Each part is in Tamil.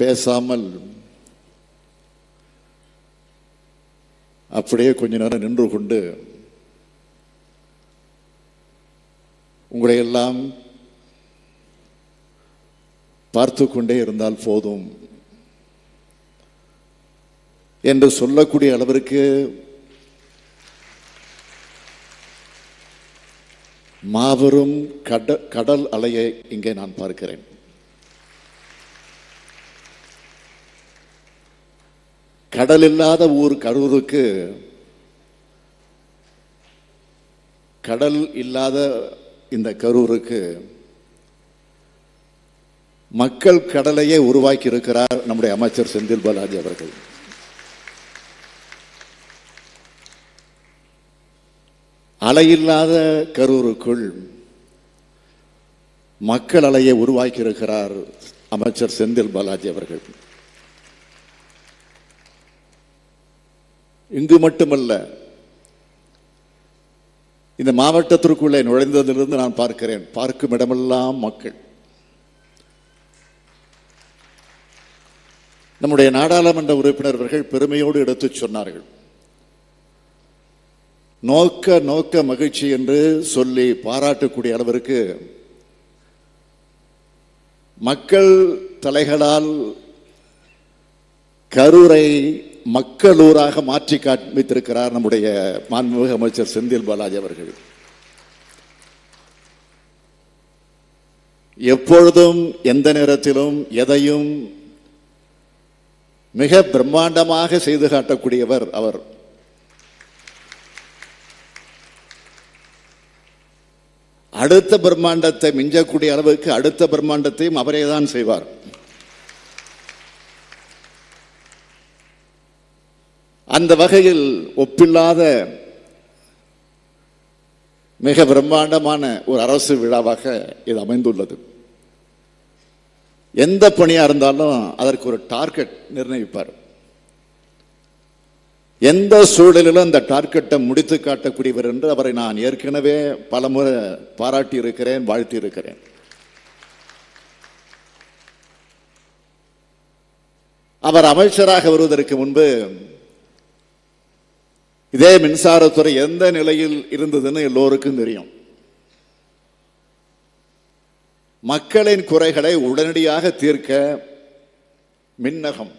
பேசாமல் அப்படியே கொஞ்ச நேரம் நின்று கொண்டு உங்களையெல்லாம் பார்த்து கொண்டே இருந்தால் போதும் என்று சொல்லக்கூடிய அளவிற்கு மாபெரும் கட கடல் அலையை இங்கே நான் பார்க்கிறேன் கடல் இல்லாத ஊர் கரூருக்கு கடல் இல்லாத இந்த கரூருக்கு மக்கள் கடலையே உருவாக்கி இருக்கிறார் நம்முடைய அமைச்சர் செந்தில் பாலாஜி அவர்கள் அலையில்லாத கரூருக்குள் மக்கள் அலையை உருவாக்கி இருக்கிறார் அமைச்சர் செந்தில் பாலாஜி அவர்கள் இங்கு மட்டுமல்ல இந்த மாவட்டத்திற்குள்ளே நுழைந்ததிலிருந்து நான் பார்க்கிறேன் பார்க்கும் இடமெல்லாம் மக்கள் நம்முடைய நாடாளுமன்ற உறுப்பினர்கள் பெருமையோடு எடுத்துச் சொன்னார்கள் நோக்க நோக்க மகிழ்ச்சி என்று சொல்லி பாராட்டக்கூடிய அளவிற்கு மக்கள் தலைகளால் கருரை மக்களூராக மாற்றி காண்பித்திருக்கிறார் நம்முடைய மாண்புமிகு அமைச்சர் செந்தில் பாலாஜி அவர்கள் எப்பொழுதும் எந்த நேரத்திலும் எதையும் மிக பிரம்மாண்டமாக செய்து காட்டக்கூடியவர் அவர் அடுத்த பிரம்மாண்டத்தை மிஞ்சக்கூடிய அளவுக்கு அடுத்த பிரம்மாண்டத்தையும் அவரே தான் செய்வார் அந்த வகையில் ஒப்பில்லாத மிக பிரம்மாண்டமான ஒரு அரசு விழாவாக இது அமைந்துள்ளது எந்த பணியாக இருந்தாலும் அதற்கு ஒரு டார்கெட் நிர்ணயிப்பார் எந்த சூழலிலும் அந்த டார்கெட்டை முடித்து காட்டக்கூடியவர் என்று அவரை நான் ஏற்கனவே பலமுறை பாராட்டி இருக்கிறேன் வாழ்த்தி இருக்கிறேன் அவர் அமைச்சராக வருவதற்கு முன்பு இதே மின்சாரத்துறை எந்த நிலையில் இருந்ததுன்னு எல்லோருக்கும் தெரியும் மக்களின் குறைகளை உடனடியாக தீர்க்க மின்னகம்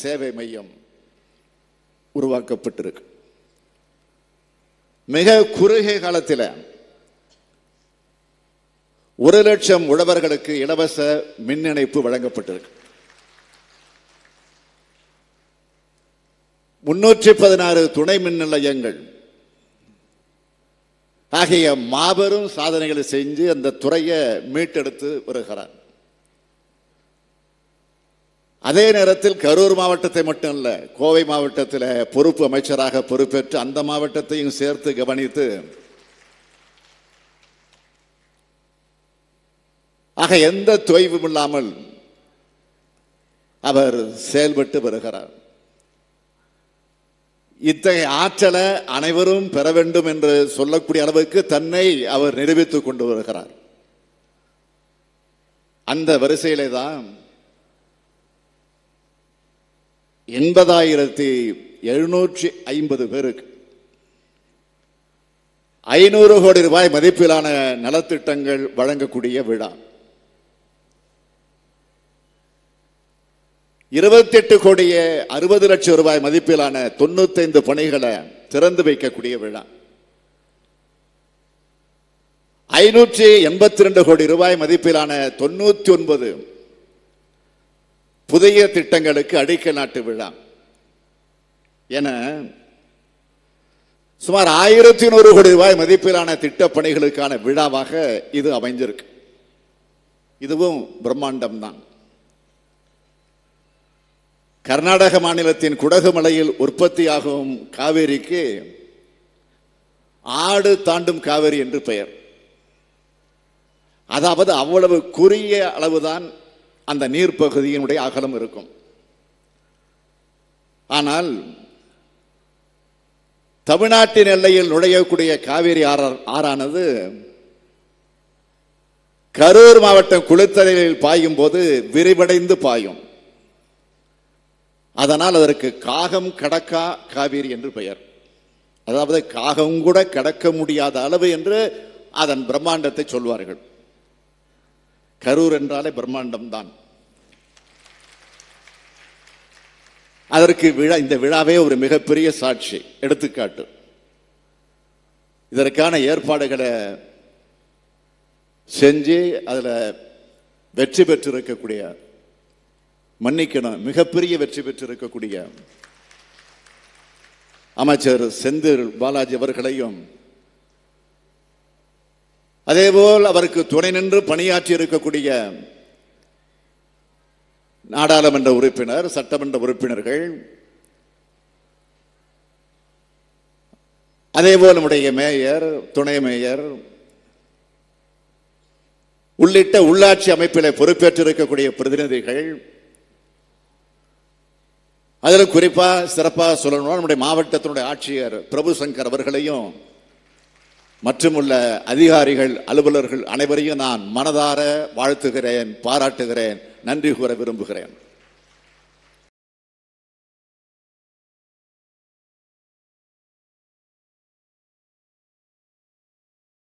சேவை மையம் உருவாக்கப்பட்டிருக்கு மிக குறுகிய காலத்தில் ஒரு லட்சம் உழவர்களுக்கு இலவச மின் இணைப்பு வழங்கப்பட்டிருக்கு முன்னூற்றி பதினாறு துணை மின் நிலையங்கள் ஆகிய மாபெரும் சாதனைகளை செஞ்சு அந்த துறையை மீட்டெடுத்து வருகிறார் அதே நேரத்தில் கரூர் மாவட்டத்தை மட்டும் இல்லை கோவை மாவட்டத்தில் பொறுப்பு அமைச்சராக பொறுப்பேற்று அந்த மாவட்டத்தையும் சேர்த்து கவனித்து ஆக எந்த தொய்வும் இல்லாமல் அவர் செயல்பட்டு வருகிறார் இத்தகைய ஆற்றலை அனைவரும் பெற வேண்டும் என்று சொல்லக்கூடிய அளவுக்கு தன்னை அவர் நிரூபித்துக் கொண்டு வருகிறார் அந்த வரிசையிலே தான் எண்பதாயிரத்தி எழுநூற்றி ஐம்பது பேருக்கு ஐநூறு கோடி ரூபாய் மதிப்பிலான நலத்திட்டங்கள் வழங்கக்கூடிய விழா இருபத்தெட்டு கோடியே அறுபது லட்சம் ரூபாய் மதிப்பிலான ஐந்து பணிகளை திறந்து வைக்கக்கூடிய விழா ஐநூற்றி எண்பத்தி ரெண்டு கோடி ரூபாய் மதிப்பிலான தொண்ணூற்றி ஒன்பது புதிய திட்டங்களுக்கு அடிக்க நாட்டு விழா என சுமார் ஆயிரத்தி நூறு கோடி ரூபாய் மதிப்பிலான திட்டப் பணிகளுக்கான விழாவாக இது அமைஞ்சிருக்கு இதுவும் பிரம்மாண்டம் தான் கர்நாடக மாநிலத்தின் குடகு மலையில் உற்பத்தியாகும் காவேரிக்கு ஆடு தாண்டும் காவேரி என்று பெயர் அதாவது அவ்வளவு குறுகிய அளவுதான் அந்த நீர் பகுதியினுடைய அகலம் இருக்கும் ஆனால் தமிழ்நாட்டின் எல்லையில் நுழையக்கூடிய காவேரி ஆறானது கரூர் மாவட்டம் குளித்தலையில் பாயும் போது விரிவடைந்து பாயும் அதனால் அதற்கு காகம் கடக்கா காவேரி என்று பெயர் அதாவது காகம் கூட கடக்க முடியாத அளவு என்று அதன் பிரம்மாண்டத்தை சொல்வார்கள் கரூர் என்றாலே பிரம்மாண்டம் தான் அதற்கு விழா இந்த விழாவே ஒரு மிகப்பெரிய சாட்சி எடுத்துக்காட்டு இதற்கான ஏற்பாடுகளை செஞ்சு அதில் வெற்றி பெற்றிருக்கக்கூடிய மன்னிக்கணும் மிகப்பெரிய வெற்றி பெற்றிருக்கக்கூடிய அமைச்சர் செந்தில் பாலாஜி அவர்களையும் அதேபோல் அவருக்கு துணை நின்று பணியாற்றி இருக்கக்கூடிய நாடாளுமன்ற உறுப்பினர் சட்டமன்ற உறுப்பினர்கள் அதேபோல் நம்முடைய மேயர் துணை மேயர் உள்ளிட்ட உள்ளாட்சி அமைப்பில் பொறுப்பேற்றிருக்கக்கூடிய பிரதிநிதிகள் அதில் குறிப்பாக சிறப்பாக சொல்லணும் நம்முடைய மாவட்டத்தினுடைய ஆட்சியர் பிரபு சங்கர் அவர்களையும் மற்றும் உள்ள அதிகாரிகள் அலுவலர்கள் அனைவரையும் நான் மனதார வாழ்த்துகிறேன் பாராட்டுகிறேன் நன்றி கூற விரும்புகிறேன்